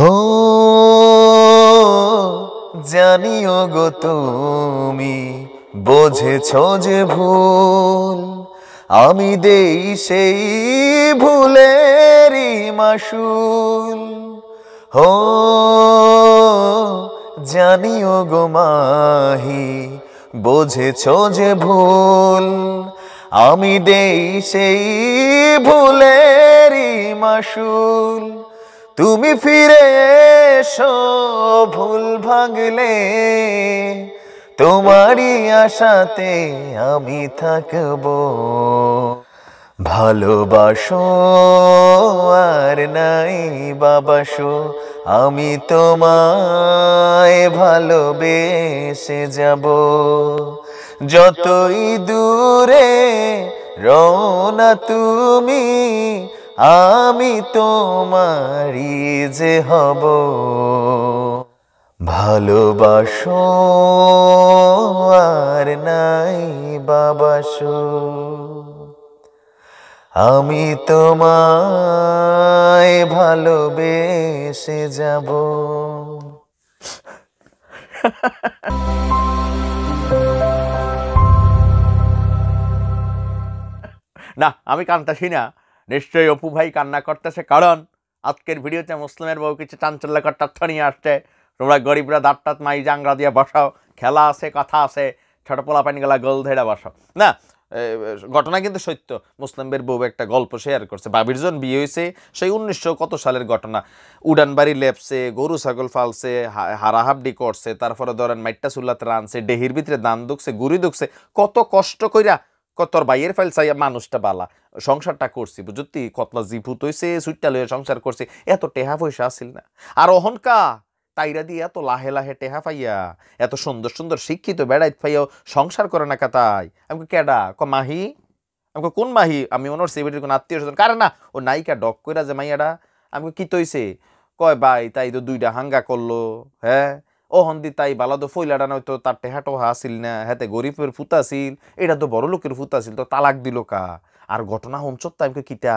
হো জানিও গো তুমি বোঝেছ যে ভুল আমি দেই সেই ভুলেরই মাসুল হো জানিও গো মাহি বোঝেছ যে ভুল আমি দেই সেই ভুলেরই মাসুল তুমি ফিরে এসো ভুল ভাঙলে তোমারই আশাতে আমি থাকব ভালোবাসো আর নাই বাবাসো আমি তোমায় ভালোবেসে যাব যতই দূরে রওনা তুমি আমি তোমারি যে হব ভালোবাসো আর নাই বাবাসো আমি তোমায় ভালোবেসে যাব না আমি শুনি না নিশ্চয়ই অপু ভাই কান্না করতেছে কারণ আজকের ভিডিওতে মুসলিমের বউ কিছু চাঞ্চল্যকর তথ্য নিয়ে আসছে তোমরা গরিবরা দাঁতটাত মাই জাংরা দিয়ে বসাও খেলা আছে কথা আছে ছোটো পোলাপানিগুলা গোল ধরে বসাও না ঘটনা কিন্তু সত্য মুসলিমের বউ একটা গল্প শেয়ার করছে বাবিরজন বিয়ে হয়েছে সেই উনিশশো কত সালের ঘটনা উডানবাড়ি লেপসে গরু ছাগল ফালছে হারাহাবডি করছে তারপরে ধরেন মাইট্টা রানছে ডেহির ভিতরে দান দুখছে গুড়ি দুখছে কত কষ্ট কইরা কতর বাইয়ের ফাইল চাইয়া মানুষটা বালা সংসারটা করছি বুঝতি কতলা জিভুত হইছে সুইটটা লইয়া সংসার করছি এত টেহা পয়সা আসিল না আর অহনকা তাইরা দিয়ে এত লাহে লাহে টেহা পাইয়া এত সুন্দর সুন্দর শিক্ষিত বেড়াইত পাইয়াও সংসার করে না কাতাই আমি কেডা ক মাহি আমাকে কোন মাহি আমি ওনার সিবিটির কোন আত্মীয় স্বজন কারে না ও নায়িকা ডক কইরা যে মাইয়াডা আমি কি তৈছে কয় ভাই তাই তো দুইটা হাঙ্গা করলো হ্যাঁ ও হন্দি তাই বালা তো নয় নয়তো তার টেহাটো আসিল না হেতে গরিবের ফুত আসিল এটা তো বড় লোকের ফুত আসিল তো তালাক দিল কা আর ঘটনা হঞ্চত তাইমকে কিতা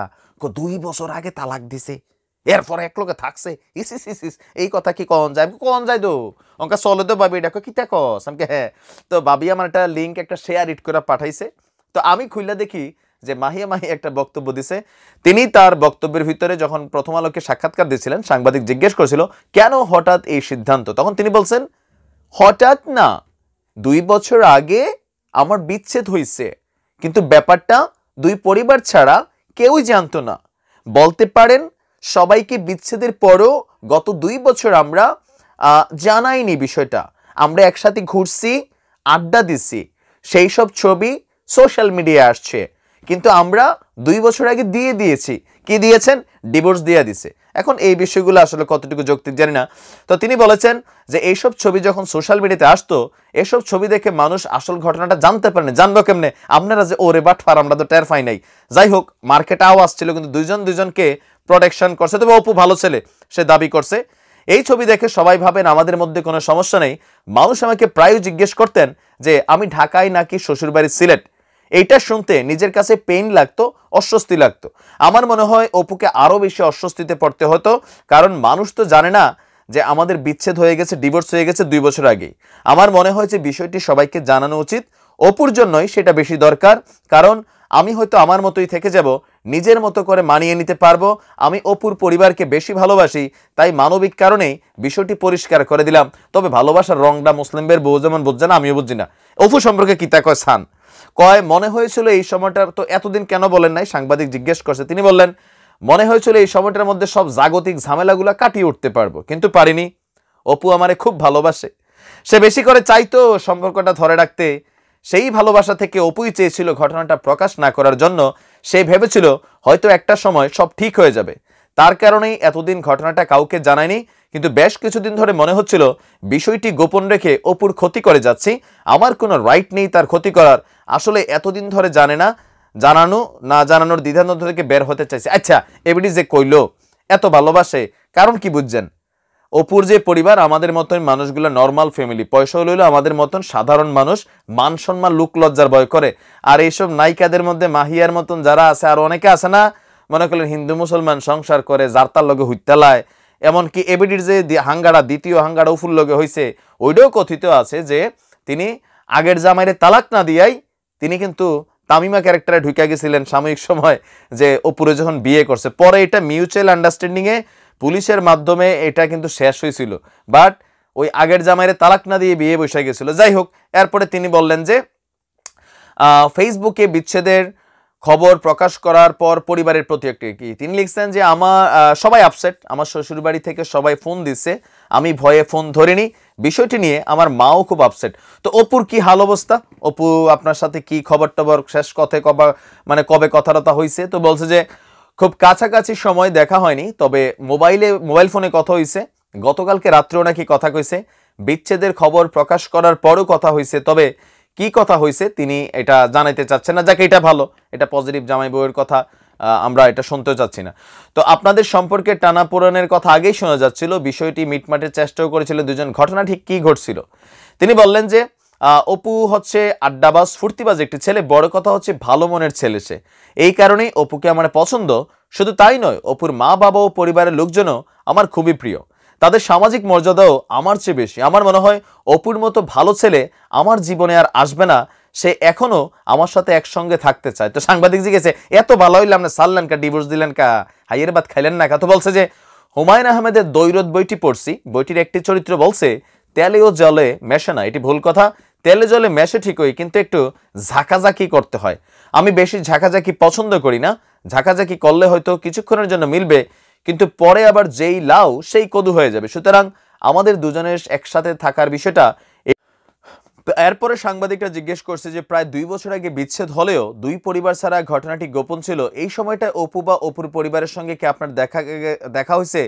দুই বছর আগে তালাক দিছে এরপরে এক লোকে থাকছে ইস ইস ইস ইস এই কথা কি কন যায় কন যায় তো অঙ্কা চলে তো বাবি এটা কিতা কস আমি হ্যাঁ তো বাবি আমার একটা লিঙ্ক একটা শেয়ার ইট করে পাঠাইছে তো আমি খুললে দেখি যে মাহিয়া মাহি একটা বক্তব্য দিছে তিনি তার বক্তব্যের ভিতরে যখন প্রথম আলোকে সাক্ষাৎকার দিয়েছিলেন সাংবাদিক জিজ্ঞেস করেছিল কেন হঠাৎ এই সিদ্ধান্ত তখন তিনি বলছেন হঠাৎ না দুই বছর আগে আমার বিচ্ছেদ হইছে কিন্তু ব্যাপারটা দুই পরিবার ছাড়া কেউই জানতো না বলতে পারেন সবাইকে বিচ্ছেদের পরও গত দুই বছর আমরা জানাইনি বিষয়টা আমরা একসাথে ঘুরছি আড্ডা দিছি সেই সব ছবি সোশ্যাল মিডিয়ায় আসছে কিন্তু আমরা দুই বছর আগে দিয়ে দিয়েছি কি দিয়েছেন ডিভোর্স দিয়ে দিছে এখন এই বিষয়গুলো আসলে কতটুকু যৌক্তিক জানি না তো তিনি বলেছেন যে এইসব ছবি যখন সোশ্যাল মিডিয়াতে আসতো এসব ছবি দেখে মানুষ আসল ঘটনাটা জানতে পারেনি জানবো কেমনে আপনারা যে ওরে বাট ফার আমরা তো টের পাই নাই যাই হোক মার্কেটে আও আসছিল কিন্তু দুইজন দুইজনকে প্রোটেকশন করছে তবে অপু ভালো ছেলে সে দাবি করছে এই ছবি দেখে সবাই ভাবেন আমাদের মধ্যে কোনো সমস্যা নেই মানুষ আমাকে প্রায় জিজ্ঞেস করতেন যে আমি ঢাকায় নাকি শ্বশুরবাড়ি সিলেট এইটা শুনতে নিজের কাছে পেইন লাগতো অস্বস্তি লাগতো আমার মনে হয় অপুকে আরও বেশি অস্বস্তিতে পড়তে হতো কারণ মানুষ তো জানে না যে আমাদের বিচ্ছেদ হয়ে গেছে ডিভোর্স হয়ে গেছে দুই বছর আগে আমার মনে হয় যে বিষয়টি সবাইকে জানানো উচিত অপুর জন্যই সেটা বেশি দরকার কারণ আমি হয়তো আমার মতোই থেকে যাব নিজের মতো করে মানিয়ে নিতে পারবো আমি অপুর পরিবারকে বেশি ভালোবাসি তাই মানবিক কারণেই বিষয়টি পরিষ্কার করে দিলাম তবে ভালোবাসার রংটা মুসলিমদের বউ যেমন বুঝছে না আমিও বুঝি না অপু সম্পর্কে কিতা কয় সান কয় মনে হয়েছিল এই সময়টার তো এতদিন কেন বলেন নাই সাংবাদিক জিজ্ঞেস করছে তিনি বললেন মনে হয়েছিল এই সময়টার মধ্যে সব জাগতিক ঝামেলাগুলো কাটিয়ে উঠতে পারবো কিন্তু পারিনি অপু আমারে খুব ভালোবাসে সে বেশি করে চাইতো সম্পর্কটা ধরে রাখতে সেই ভালোবাসা থেকে অপুই চেয়েছিল ঘটনাটা প্রকাশ না করার জন্য সে ভেবেছিল হয়তো একটা সময় সব ঠিক হয়ে যাবে তার কারণেই এতদিন ঘটনাটা কাউকে জানায়নি কিন্তু বেশ কিছুদিন ধরে মনে হচ্ছিল বিষয়টি গোপন রেখে অপুর ক্ষতি করে যাচ্ছি আমার কোনো রাইট নেই তার ক্ষতি করার আসলে এতদিন ধরে জানে না জানানো না জানানোর দ্বিধান্ত থেকে বের হতে চাইছে আচ্ছা এবিডি যে কইল এত ভালোবাসে কারণ কি বুঝছেন অপুর যে পরিবার আমাদের মতন মানুষগুলো নর্মাল ফ্যামিলি পয়সা লইলো আমাদের মতন সাধারণ মানুষ মান সম্মান লুক লজ্জার ভয় করে আর এইসব নায়িকাদের মধ্যে মাহিয়ার মতন যারা আছে আর অনেকে আছে না মনে করলেন হিন্দু মুসলমান সংসার করে যার লগে হুত্যালায় এমনকি এবিডির যে হাঙ্গাড়া দ্বিতীয় হাঙ্গাড়া উফুল লগে হয়েছে ওইটাও কথিত আছে যে তিনি আগের জামাইরে তালাক না দিয়াই তিনি কিন্তু তামিমা ক্যারেক্টারে ঢুকে গেছিলেন সাময়িক সময় যে অপুরে যখন বিয়ে করছে পরে এটা মিউচুয়াল আন্ডারস্ট্যান্ডিংয়ে পুলিশের মাধ্যমে এটা কিন্তু শেষ হয়েছিল বাট ওই আগের জামাইরে তালাক না দিয়ে বিয়ে বসে গেছিল যাই হোক এরপরে তিনি বললেন যে ফেসবুকে বিচ্ছেদের খবর প্রকাশ করার পর পরিবারের প্রতি একটি তিনি লিখছেন যে আমার সবাই আপসেট আমার শ্বশুরবাড়ি থেকে সবাই ফোন দিচ্ছে আমি ভয়ে ফোন ধরিনি বিষয়টি নিয়ে আমার মাও খুব আপসেট তো অপুর কি হাল অবস্থা অপু আপনার সাথে কি খবর টবর শেষ কথে কবা মানে কবে কথাটা হয়েছে তো বলছে যে খুব কাছাকাছি সময় দেখা হয়নি তবে মোবাইলে মোবাইল ফোনে কথা হয়েছে গতকালকে রাত্রেও নাকি কথা কইছে বিচ্ছেদের খবর প্রকাশ করার পরও কথা হয়েছে তবে কি কথা হয়েছে তিনি এটা জানাইতে চাচ্ছেন না যাকে এটা ভালো এটা পজিটিভ জামাই বউয়ের কথা আমরা এটা শুনতে চাচ্ছি না তো আপনাদের সম্পর্কে টানাপোড়নের কথা আগেই শোনা যাচ্ছিল বিষয়টি মিটমাটের চেষ্টাও করেছিল দুজন ঘটনা ঠিক কী ঘটছিল তিনি বললেন যে অপু হচ্ছে আড্ডাবাজ ফুর্তিবাজ একটি ছেলে বড় কথা হচ্ছে ভালো মনের ছেলে সে এই কারণেই অপুকে আমার পছন্দ শুধু তাই নয় অপুর মা বাবা ও পরিবারের লোকজনও আমার খুবই প্রিয় তাদের সামাজিক মর্যাদাও আমার চেয়ে বেশি আমার মনে হয় অপুর মতো ভালো ছেলে আমার জীবনে আর আসবে না সে এখনও আমার সাথে একসঙ্গে থাকতে চায় তো সাংবাদিক জিজ্ঞেসে এত ভালো হইলাম না সারলেন কা ডিভোর্স দিলেন কা হাইয়ের বাদ খাইলেন না কা তো বলছে যে হুমায়ুন আহমেদের দৈরত বইটি পড়ছি বইটির একটি চরিত্র বলছে তেলে ও জলে মেশে না এটি ভুল কথা তেলে জলে মেশে ঠিকই কিন্তু একটু ঝাঁকাঝাঁকি করতে হয় আমি বেশি ঝাঁকাঝাঁকি পছন্দ করি না ঝাঁকাঝাঁকি করলে হয়তো কিছুক্ষণের জন্য মিলবে কিন্তু পরে আবার যেই লাউ সেই কদু হয়ে যাবে সুতরাং আমাদের দুজনের একসাথে থাকার বিষয়টা তো এরপরে সাংবাদিকরা জিজ্ঞেস করছে যে প্রায় দুই বছর আগে বিচ্ছেদ হলেও দুই পরিবার ছাড়া ঘটনাটি গোপন ছিল এই সময়টা অপু বা অপুর পরিবারের সঙ্গে কি আপনার দেখা দেখা হয়েছে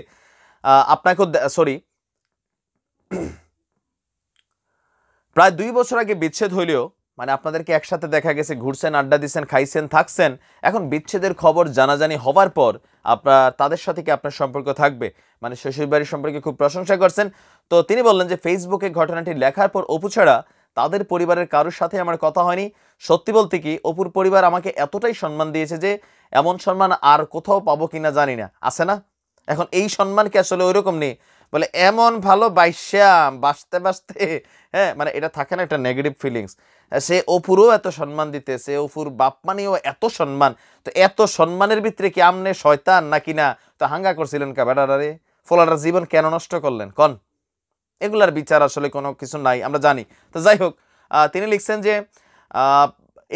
আপনাকেও সরি প্রায় দুই বছর আগে বিচ্ছেদ হইলেও মানে আপনাদেরকে একসাথে দেখা গেছে ঘুরছেন আড্ডা দিচ্ছেন খাইছেন থাকছেন এখন বিচ্ছেদের খবর জানাজানি হওয়ার পর আপনার তাদের সাথে কি আপনার সম্পর্ক থাকবে মানে শ্বশুরবাড়ির সম্পর্কে খুব প্রশংসা করছেন তো তিনি বললেন যে ফেসবুকে ঘটনাটি লেখার পর অপু ছাড়া তাদের পরিবারের কারোর সাথে আমার কথা হয়নি সত্যি বলতে কি অপুর পরিবার আমাকে এতটাই সম্মান দিয়েছে যে এমন সম্মান আর কোথাও পাবো কিনা জানি না আছে না এখন এই সম্মানকে আসলে ওইরকম নেই বলে এমন ভালো বাইশ্যাম বাঁচতে বাঁচতে হ্যাঁ মানে এটা থাকে না একটা নেগেটিভ ফিলিংস সে অপুরও এত সম্মান দিতে সে অপুর বাপ মানেও এত সম্মান তো এত সম্মানের ভিতরে কি আমনে শয়তান নাকি না তো হাঙ্গা করছিলেন কাবাডারে ফলাটা রে জীবন কেন নষ্ট করলেন কন এগুলার বিচার আসলে কোনো কিছু নাই আমরা জানি তো যাই হোক তিনি লিখছেন যে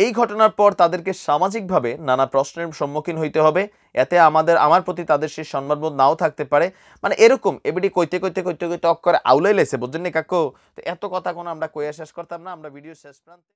এই ঘটনার পর তাদেরকে সামাজিকভাবে নানা প্রশ্নের সম্মুখীন হইতে হবে এতে আমাদের আমার প্রতি তাদের সেই সম্মানবোধ নাও থাকতে পারে মানে এরকম এবিটি কইতে কইতে কইতে কইতে অক করে আউলাই লেছে বুঝলেন কাকু তো এত কথা কোনো আমরা কইয়া শেষ করতাম না আমরা ভিডিও শেষ প্রান্তে